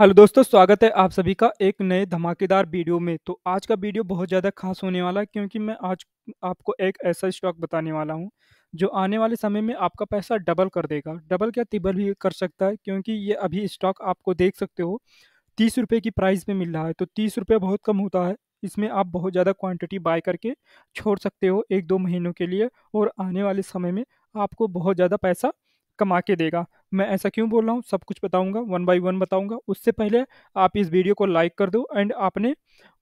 hello दोस्तों स्वागत है आप सभी का एक नए धमाकेदार वीडियो में तो आज का वीडियो बहुत ज़्यादा खास होने वाला है क्योंकि मैं आज आपको एक ऐसा स्टॉक बताने वाला हूं जो आने वाले समय में आपका पैसा डबल कर देगा डबल क्या तिबल भी कर सकता है क्योंकि ये अभी स्टॉक आपको देख सकते हो तीस रुपये की प्राइस में मिल रहा है तो तीस रुपये बहुत कम होता है इसमें आप बहुत ज़्यादा क्वान्टिटी बाय करके छोड़ सकते हो एक दो महीनों के लिए और आने वाले समय में आपको बहुत ज़्यादा पैसा कमा के देगा मैं ऐसा क्यों बोल रहा हूँ सब कुछ बताऊँगा वन बाई वन बताऊँगा उससे पहले आप इस वीडियो को लाइक कर दो एंड अपने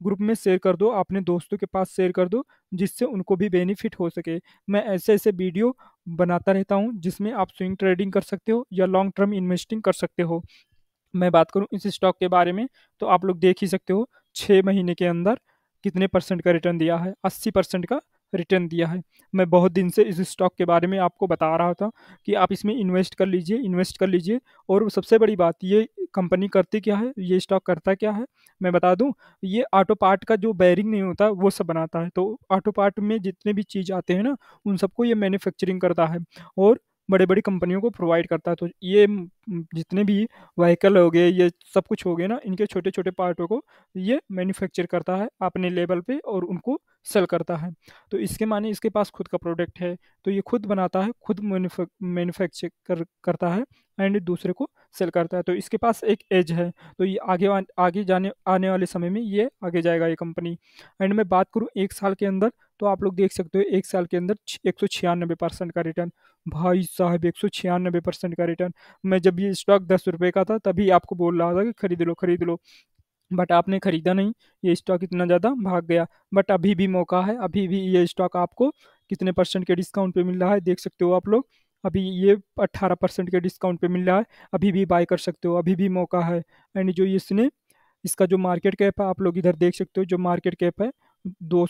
ग्रुप में शेयर कर दो अपने दोस्तों के पास शेयर कर दो जिससे उनको भी बेनिफिट हो सके मैं ऐसे ऐसे वीडियो बनाता रहता हूँ जिसमें आप स्विंग ट्रेडिंग कर सकते हो या लॉन्ग टर्म इन्वेस्टिंग कर सकते हो मैं बात करूँ इस स्टॉक के बारे में तो आप लोग देख ही सकते हो छः महीने के अंदर कितने परसेंट का रिटर्न दिया है अस्सी परसेंट का रिटर्न दिया है मैं बहुत दिन से इस स्टॉक के बारे में आपको बता रहा था कि आप इसमें इन्वेस्ट कर लीजिए इन्वेस्ट कर लीजिए और सबसे बड़ी बात ये कंपनी करती क्या है ये स्टॉक करता क्या है मैं बता दूं ये ऑटो पार्ट का जो बैरिंग नहीं होता वो सब बनाता है तो ऑटो पार्ट में जितने भी चीज़ आते हैं ना उन सबको ये मैन्युफैक्चरिंग करता है और बड़े बड़ी कंपनियों को प्रोवाइड करता है तो ये जितने भी व्हीकल हो गए ये सब कुछ हो गए ना इनके छोटे छोटे पार्टों को ये मैन्युफैक्चर करता है अपने लेवल पे और उनको सेल करता है तो इसके माने इसके पास खुद का प्रोडक्ट है तो ये खुद बनाता है खुद मैन्युफैक्चर कर, करता है एंड दूसरे को सेल करता है तो इसके पास एक एज है तो ये आगे आगे जाने आने वाले समय में ये आगे जाएगा ये कंपनी एंड मैं बात करूँ एक साल के अंदर तो आप लोग देख सकते हो एक साल के अंदर एक सौ छियानबे परसेंट का रिटर्न भाई साहब एक सौ छियानबे परसेंट का रिटर्न मैं जब ये स्टॉक दस रुपये का था तभी आपको बोल रहा था कि खरीद लो खरीद लो बट आपने ख़रीदा नहीं ये स्टॉक इतना ज़्यादा भाग गया बट अभी भी मौका है अभी भी ये स्टॉक आपको कितने परसेंट के डिस्काउंट पे मिल रहा है देख सकते हो आप लोग अभी ये अट्ठारह परसेंट के डिस्काउंट पे मिल रहा है अभी भी बाय कर सकते हो अभी भी मौका है एंड जो इसने इसका जो मार्केट कैप है आप लोग इधर देख सकते हो जो मार्केट कैप है दो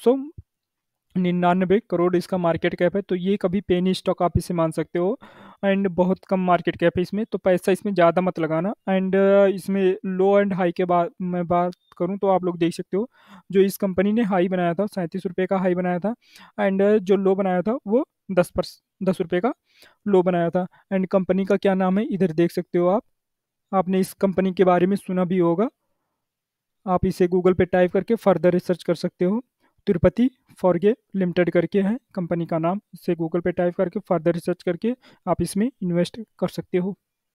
निन्यानवे करोड़ इसका मार्केट कैप है तो ये कभी पेनी स्टॉक आप इसे मान सकते हो एंड बहुत कम मार्केट कैप है इसमें तो पैसा इसमें ज़्यादा मत लगाना एंड इसमें लो एंड हाई के बाद मैं बात करूँ तो आप लोग देख सकते हो जो इस कंपनी ने हाई बनाया था सैंतीस रुपये का हाई बनाया था एंड जो लो बनाया था वो दस पर दस रुपये का लो बनाया था एंड कंपनी का क्या नाम है इधर देख सकते हो आप आपने इस कंपनी के बारे में सुना भी होगा आप इसे गूगल पे टाइप करके फर्दर रिसर्च कर सकते हो तिरुपति फॉरगे लिमिटेड करके है कंपनी का नाम इसे गूगल पे टाइप करके फर्दर रिसर्च करके आप इसमें इन्वेस्ट कर सकते हो